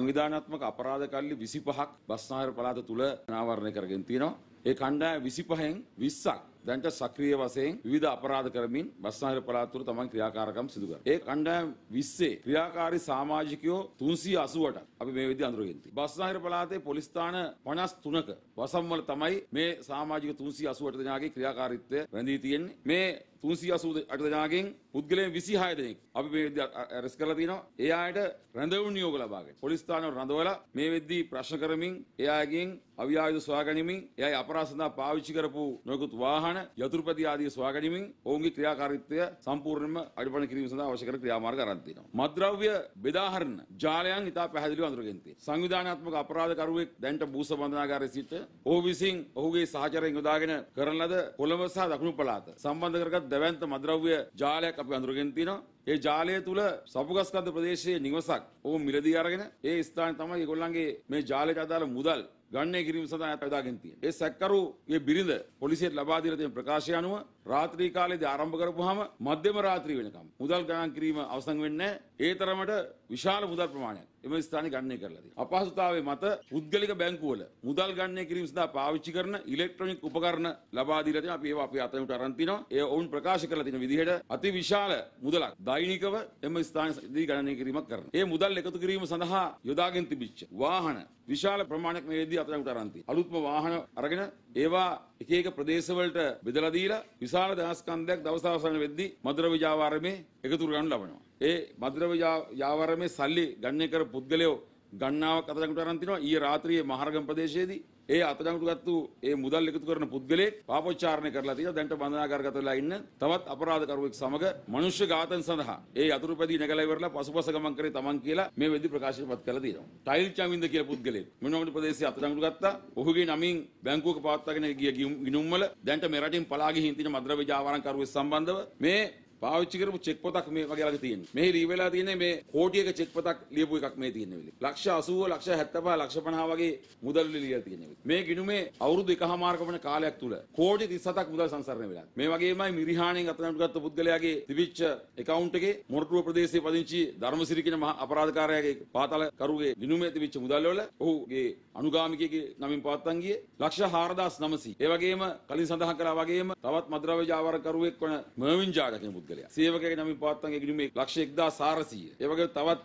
සංවිධානාත්මක අපරාධ කල්ලි 25ක් බස්නාහිර පළාත තුල අනාවරණය කරගෙන තියෙනවා. ඒ කණ්ඩායම් 25න් 20ක් දැන්ට සක්‍රිය වශයෙන් විවිධ අපරාධ කරමින් බස්නාහිර පළාත් තුළ තමන් ක්‍රියාකාරකම් සිදු කරනවා. ඒ කණ්ඩායම් 20 ක්‍රියාකාරී සමාජිකයෝ 380ට අපි මේ විදිහට අඳුරගෙන තියෙනවා. බස්නාහිර පළාතේ පොලිස් ස්ථාන 53ක වසම්වල තමයි මේ සමාජික 380 දෙනාගේ ක්‍රියාකාරීත්වය රැඳී තියෙන්නේ. මේ 380 දෙනාගෙන් පුද්ගලයන් 26 දෙනෙක් අපි මේ වෙද්දී රැස් කරලා තිනවා. ඒ ආයත රැඳවුම් නියෝග ලබාගෙන පොලිස් ස්ථානවල රඳවලා මේ වෙද්දී ප්‍රශ්න කරමින් එයාගෙන් අවියායුධ සොයා ගැනීමෙන් එයාගේ අපරාධ සඳහා පාවිච්චි කරපු නොයෙකුත් වාහන නිර්මාණ යතුරුපැදි ආදී සොයාගැනීමෙන් ඔවුන්ගේ ක්‍රියාකාරීත්වය සම්පූර්ණයෙන්ම අඩිපණ කිරීම සඳහා අවශ්‍ය කරන ක්‍රියාමාර්ග අරන් තියෙනවා. මද්ද්‍රව්‍ය බෙදාහරණ ජාලයන් ඉතා පැහැදිලිව අඳුරගෙන තියෙනවා. සංවිධානාත්මක අපරාධකරුවෙක් දැන්ට බූස බඳනාගාරයේ සිට ඔහු විසින් ඔහුගේ සහචරයන් යොදාගෙන කරන ලද කොළඹ සහ දකුණු පළාත සම්බන්ධ කරගත් දැවැන්ත මද්ද්‍රව්‍ය ජාලයක් අපි අඳුරගෙන තියෙනවා. ඒ ජාලය තුල සපුගස්කන්ධ ප්‍රදේශයේ නිවසක් ඔවුන් මිලදී අරගෙන ඒ ස්ථානයේ තමයි ඒගොල්ලන්ගේ මේ ජාලයට අදාළ මුදල් ගන්නේ කිරීම සඳහා යොදාගෙන තියෙනවා. ඒ සැකකරුගේ බිරිඳ පොලිසියට ලබා දීලා තියෙන ප්‍රකාශය අනුව රාත්‍රී කාලයේදී ආරම්භ කරපුවාම මධ්‍යම රාත්‍රී වෙනකම් මුදල් ගණන් කිරීම අවසන් වෙන්නේ නැහැ. ඒ තරමට විශාල මුදල් ප්‍රමාණයක් එම ස්ථානයේ ගණනය කරලා තියෙනවා. අපහසුතාවයේ මත පුද්ගලික බැංකුවල මුදල් ගණනය කිරීම සඳහා පාවිච්චි කරන ඉලෙක්ට්‍රොනික උපකරණ ලබා දීලා තියෙනවා. අපි ඒවා අපේ අතනට අරන් තිනවා. ඒ ඔවුන් ප්‍රකාශ කරලා තියෙන විදිහට අතිවිශාල මුදලක් දෛනිකව එම ස්ථානයේදී ගණනය කිරීමක් කරනවා. ඒ මුදල් එකතු කිරීම සඳහා යොදාගෙන තිබිච්ච වාහන විශාල ප්‍රමාණයක් මේදී අතනට අරන් තියෙනවා. අලුත්ම වාහන අරගෙන ඒවා එක එක ප්‍රදේශවලට බෙදලා දීලා විශාල ධනස්කන්ධයක් දවස් අවසන් වෙද්දී මధుර විජාවාරමේ එකතු කරගන්න ලබනවා. ඒ මදුරව යාවරමේ සල්ලි ගන්නේ කර පුද්ගලයෝ ගණනාවක් අතජඟුට අරන් තිනවා ඊයේ රාත්‍රියේ මහරගම් ප්‍රදේශයේදී ඒ අතජඟුට ගත්තු ඒ මුදල් එකතු කරන පුද්ගලයෙක් පාපොච්චාරණය කරලා තියෙනවා දැන්ට බන්ධනාගාරගත වෙලා ඉන්න තවත් අපරාධකරුවෙක් සමග මිනිස්සු ඝාතන සඳහා ඒ අතුරු පැදී නැගලා ඉවරලා පසුපස ගමන් කරේ තමන් කියලා මේ වෙදි ප්‍රකාශයපත් කරලා තියෙනවා ටයිල් චමින්ද කියලා පුද්ගලයෙක් මොනවද ප්‍රදේශයේ අතජඟුට ගත්තා ඔහුගේ නමින් බැංකුවක පවත්වාගෙන ගිය ගිනුම්වල දැන්ට මෙරටින් පලා ගිහින් තියෙන මද්‍රව්‍ය ජාවාරම් කරුවෙක් සම්බන්ධව මේ පාවිච්චි කරපු චෙක් පොතක් මේ වගේ ළඟ තියෙන්නේ. මෙහි ලී වෙලා තියෙන්නේ මේ කෝටියක චෙක් පොතක් ලියපු එකක් මේ තියෙන වෙලේ. ලක්ෂ 80 ලක්ෂ 75 ලක්ෂ 50 වගේ මුදල් ලියලා තියෙන වෙලේ. මේ ගිණුමේ අවුරුදු 1මාරක වන කාලයක් තුල කෝටි 37ක් මුදල් සංසරණය වෙලා. මේ වගේමයි මිරිහාණයෙන් අත්අඩංගු ගත්ත පුද්ගලයාගේ තිබිච්ච account එකේ මොරටුව ප්‍රදේශයේ පදිංචි ධර්මසිරි කියන මහා අපරාධකාරයාගේ පාතල කරුගේ ගිණුමේ තිබිච්ච මුදල් වල ඔහුගේ අනුගාමිකයෙගේ නමින් පවත්තන් ගියේ ලක්ෂ 4900. ඒ වගේම කලින් සඳහන් කළා වගේම තවත් මද්‍රව්‍ය ජාවාරකරුවෙක් වන මර්වින් ජාග කියන පුද්ගලයා පුද්ගලයා. සේවකයෙක් නමින් පවත්වන්ගේ ගිණුමේ ලක්ෂ 1400. ඒ වගේම තවත්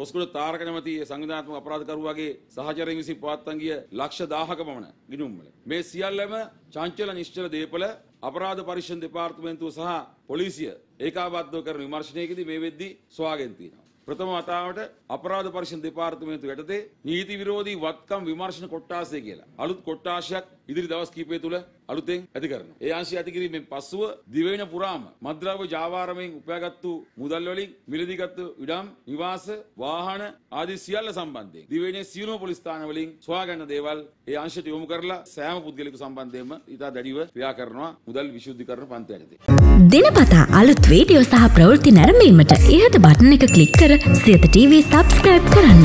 කොස්කුල තාරක නැමැති සංවිධානාත්මක අපරාධකරුවාගේ සහචරයන් විසින් පවත්වන් ගිය ලක්ෂ 1000ක පමණ ගිණුම් වල. මේ සියල්ලම චංචල නිශ්චල දේපල අපරාධ පරීක්ෂණ දෙපාර්තමේන්තුව සහ පොලිසිය ඒකාබද්ධව කරන විමර්ශනයකදී මේ වෙද්දී සොයාගෙන තියෙනවා. ප්‍රථම වතාවට අපරාධ පරීක්ෂණ දෙපාර්තමේන්තුව යටතේ නීති විරෝධී වත්කම් විමර්ශන කොට්ටාසය කියලා අලුත් කොට්ටාශයක් ඉදිරි දවස් කිහිපය තුළ අලුතෙන් ඇති කරනවා. ඒ අංශය ඇති කිරීමෙන් පසුව දිවයින පුරාම මද්‍රව්‍ය ජාවාරමෙන් උපයාගත්තු මුදල් වලින් මිලදීගත්තු ඉඩම්, නිවාස, වාහන ආදී සියල්ල සම්බන්ධයෙන් දිවයිනේ සියලුම පොලිස් ස්ථාන වලින් සොයාගන්න දේවල් ඒ අංශයට යොමු කරලා සෑම පුද්ගලයෙකු සම්බන්ධයෙන්ම ඉතා දැඩිව ක්‍රියා කරනවා මුදල් විශුද්ධිකරණ පන්ති යටතේ. දිනපතා අලුත් වීඩියෝ සහ ප්‍රවෘත්ති නැරඹීමට ඉහත බටන් එක ක්ලික් කර සියත TV සබස්ක්‍රයිබ් කරන්න.